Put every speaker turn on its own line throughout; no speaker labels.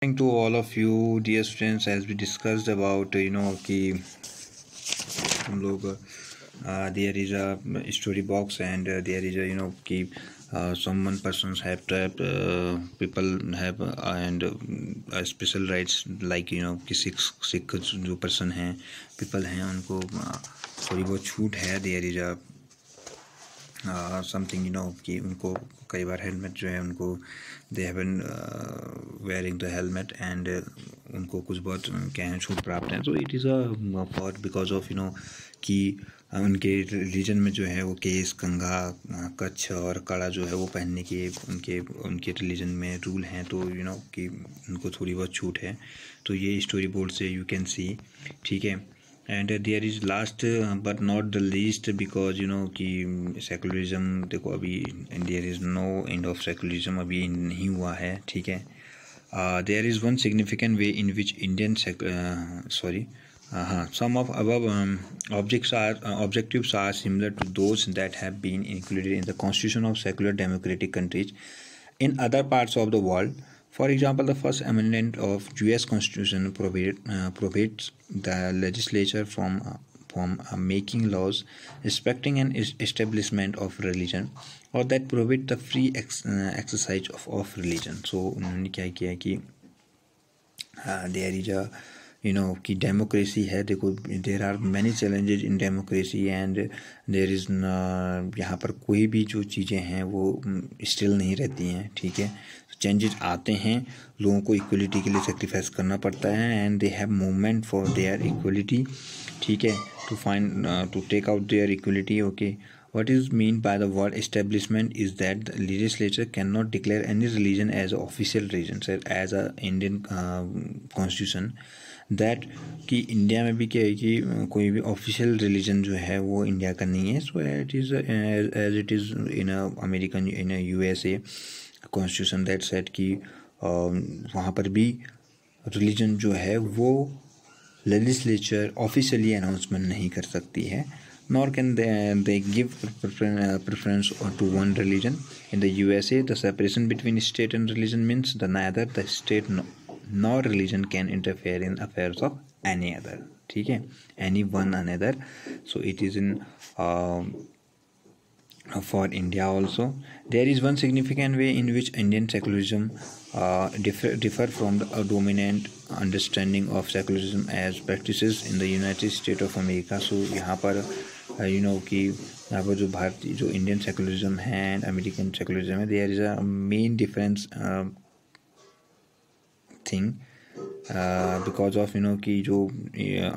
to all of you dear students as we discussed about you know ki hum log there is a story box and uh, there is a you know ki uh, someone persons have trapped uh, people have uh, and uh, special rights like you know ki कि Sikh jo person hain people hain unko uh, थोड़ी बहुत छूट है there is a something you know कि उनको कई बार helmet जो है उनको they haven't wearing the helmet and उनको कुछ बहुत कहें छूट प्राप्त है तो it is a for because of you know कि उनके रिलीजन में जो है वो केस कंघा कच्छ और कड़ा जो है वो पहनने के उनके उनके रिलीजन में रूल हैं तो यू नो कि उनको थोड़ी बहुत छूट है तो ये स्टोरी बोर्ड से यू कैन सी ठीक है and there is last but not the least because you know कि सेकुलरिज्म देखो अभी there is no end of secularism अभी नहीं हुआ है ठीक है there is one significant way in which Indian sorry हाँ सम ऑफ अब objects or objectives are similar to those that have been included in the constitution of secular democratic countries in other parts of the world For example, the first amendment of U.S. Constitution prohibit, uh, prohibits the legislature from uh, from uh, making laws respecting an establishment of religion or that prohibit the free ex uh, exercise of, of religion. So उन्होंने क्या कि uh, there is a you know कि democracy है देखो there are many challenges in democracy and there is यहाँ पर कोई भी जो चीज़ें हैं वो स्टिल नहीं रहती हैं ठीक है चेंजेस आते हैं लोगों को इक्वलिटी के लिए सेक्रीफाइस करना पड़ता है and they have moment for their equality ठीक है to find to take out their equality okay what is mean by the world establishment is that legislature can not declare any religion as a official religion sir as a Indian constitution that कि India में भी क्या है कि कोई भी official religion जो है वो इंडिया का नहीं है so it is as it is in American in U S A constitution that set कि वहाँ पर भी रिलीजन जो है वो लेजिस्लेचर ऑफिशियली अनाउंसमेंट नहीं कर सकती है nor can they give preference to one religion in the U S A the separation between state and religion means the neither the state not religion can interfere in affair of any other ठीक है any one another so it is in for India also there is one significant way in which Indian secularism differ from the dominant understanding of secularism as practice in the United state of America so यहाँ पर you uh, no कि यहाँ पर जो भारतीय जो Indian secularism है and American secularism है there is a main difference thing because of you know कि जो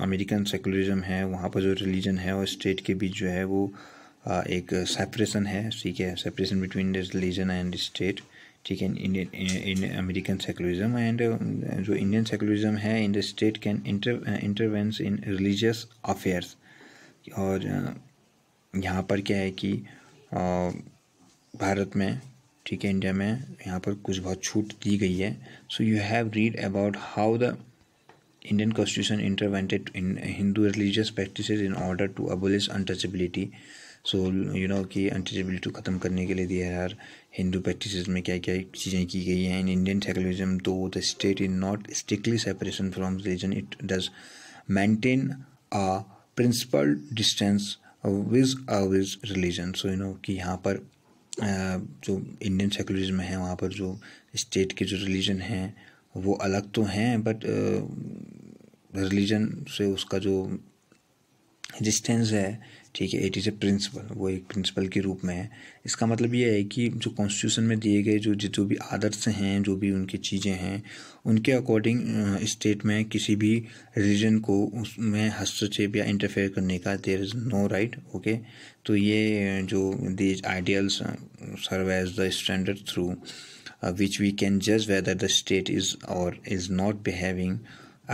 अमेरिकन सेकुलरिज्म है वहाँ पर जो रिलीजन है और स्टेट के बीच जो है वो uh, एक सेपरेशन है ठीक है separation between the religion and state ठीक है इंडियन अमेरिकन सेकुलरिज्म एंड जो इंडियन सेकुलरिज्म है in the state can inter intervenes in religious affairs और uh, यहाँ पर क्या है कि uh, भारत में ठीक है इंडिया में यहाँ पर कुछ बहुत छूट दी गई है so you have read about how the Indian constitution intervented in Hindu religious practice in order to abolish untouchability so you know कि अनटचबिलिटी को ख़त्म करने के लिए दिया है यार हिंदू प्रैक्टिस में क्या क्या चीज़ें की गई हैं in Indian secularism though the state is not strictly separation from religion it does maintain a principle distance vis a vis religion so you know कि यहाँ पर जो इंडियन सेकुलरिज्म है वहाँ पर जो स्टेट के जो रिलीजन हैं वो अलग तो हैं बट रिलीजन से उसका जो एग्जिस्टेंस है ठीक है इट इज़ ए प्रिंसिपल वो एक प्रिंसिपल के रूप में है इसका मतलब ये है कि जो कॉन्स्टिट्यूशन में दिए गए जो जो भी आदर्श हैं जो भी उनकी चीज़ें हैं उनके अकॉर्डिंग स्टेट में किसी भी रिलीजन को उसमें हस्तक्षेप या इंटरफेयर करने का there is no right okay तो ये जो these ideals serve as the standard through which we can जज whether the state is or is not behaving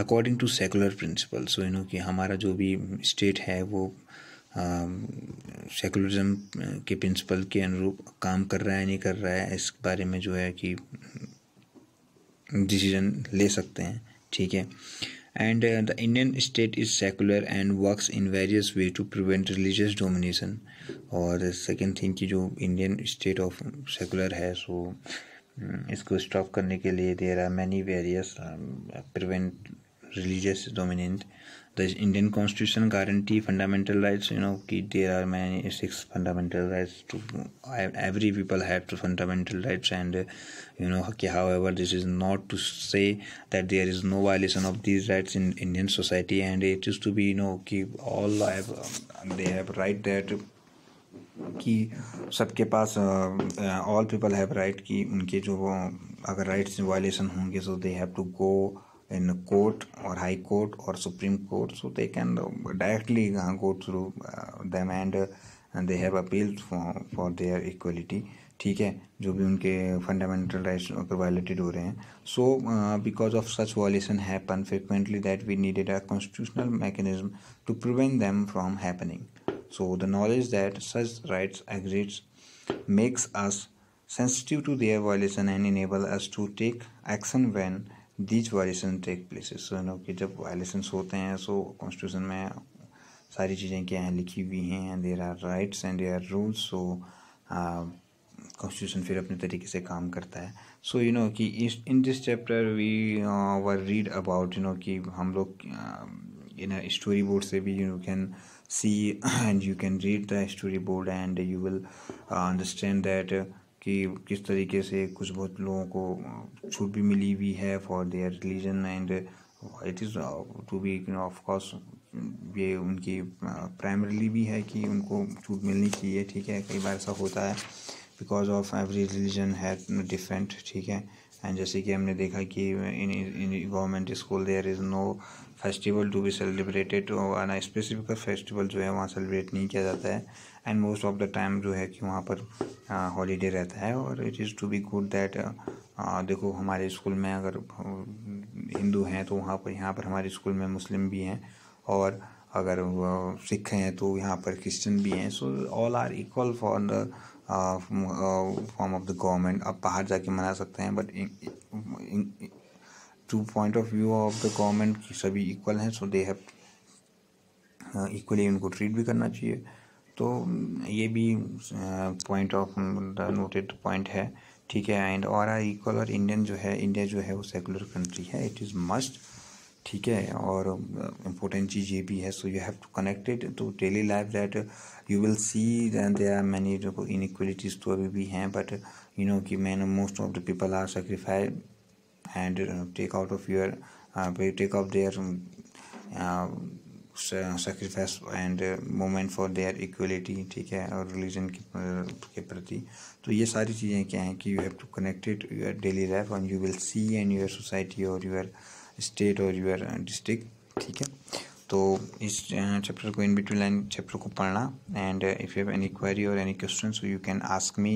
according to secular principle so you know कि हमारा जो भी स्टेट है वो सेकुलरिज्म um, uh, के प्रिंसिपल के अनुरूप काम कर रहा है नहीं कर रहा है इस बारे में जो है कि डिसीजन ले सकते हैं ठीक है and the Indian state is secular and works in various way to prevent religious domination और सेकेंड थिंग की जो इंडियन स्टेट ऑफ सेकुलर है सो um, इसको स्टॉप करने के लिए there are many various prevent religious dominant the Indian constitution guarantee fundamental rights you know कि there are many six fundamental rights to every people have to fundamental rights and you know कि however this is not to say that there is no violation of these rights in Indian society and it is to be know कि all they have right that कि सबके पास all people have right कि उनके जो um, अगर rights violation होंगे so they have to go in court or high court or supreme court so they can directly uh, go through uh, them and they have appeal for their equality ठीक है जो भी उनके fundamental rights violated हो रहे हैं so because of such violation happen frequently that we needed a constitutional mechanism to prevent them from happening so the knowledge that such rights exist makes us sensitive to their violation and enable us to take action when these violation take places so know कि जब वायलेसन्स होते हैं सो constitution में सारी चीज़ें क्या हैं लिखी हुई हैं there are rights and there are rules so constitution फिर अपने तरीके से काम करता है सो यू नो कि in this chapter we were read about you know कि हम लोग इन स्टोरी बोर्ड से भी you can see and you can read the story board and you will understand that कि किस तरीके से कुछ बहुत लोगों को छूट भी मिली हुई है for their religion and it is to be of course ये उनकी प्राइमरीली uh, भी है कि उनको छूट मिलनी चाहिए ठीक है कई बार ऐसा होता है बिकॉज ऑफ एवरी रिलीजन है डिफरेंट ठीक है एंड जैसे कि हमने देखा कि in in government school there is no festival to be celebrated और स्पेसिफिक फेस्टिवल जो है वहाँ सेलिब्रेट नहीं किया जाता है and most of the time जो है कि वहाँ पर हॉलीडे रहता है और it is to be good that देखो हमारे स्कूल में अगर हम्म, हिंदू हैं तो वहाँ पर यहाँ पर हमारे स्कूल में मुस्लिम भी हैं और अगर सिख हैं तो यहाँ पर क्रिश्चियन भी हैं so all are equal for the form of the government आप बाहर जाके मना सकते हैं but to point of view of the government सभी इक्वल हैं सो दे हैव इक्वली उनको ट्रीट भी करना चाहिए तो ये भी point of the noted point है ठीक है एंड और आर इक्वल और इंडियन जो है इंडिया जो है वो सेकुलर कंट्री है इट इज़ मस्ट ठीक है और इम्पोर्टेंट चीज़ ये भी है so you have to connected to daily life that you will see that there are many inequalities तो अभी भी हैं बट यू नो कि man most of the people are sacrifice and take out of your take of their sacrifice and moment for their equality ठीक है और religion uh, के प्रति तो ये सारी चीज़ें क्या हैं कि you have to connected your daily life and you will see and your society और यूर स्टेट और यूर डिस्ट्रिक्ट ठीक है तो इस चैप्टर uh, को इन बिटवीन लाइन चैप्टर को पढ़ना and if you have any query or any question you can ask me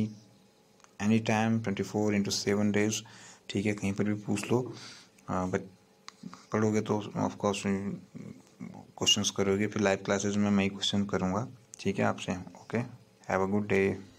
any time twenty four into seven days ठीक है कहीं पर भी पूछ लो बट uh, पढ़ोगे तो ऑफकोर्स क्वेश्चंस uh, करोगे फिर लाइव क्लासेस में मैं ही क्वेश्चन करूँगा ठीक है आपसे okay have a good day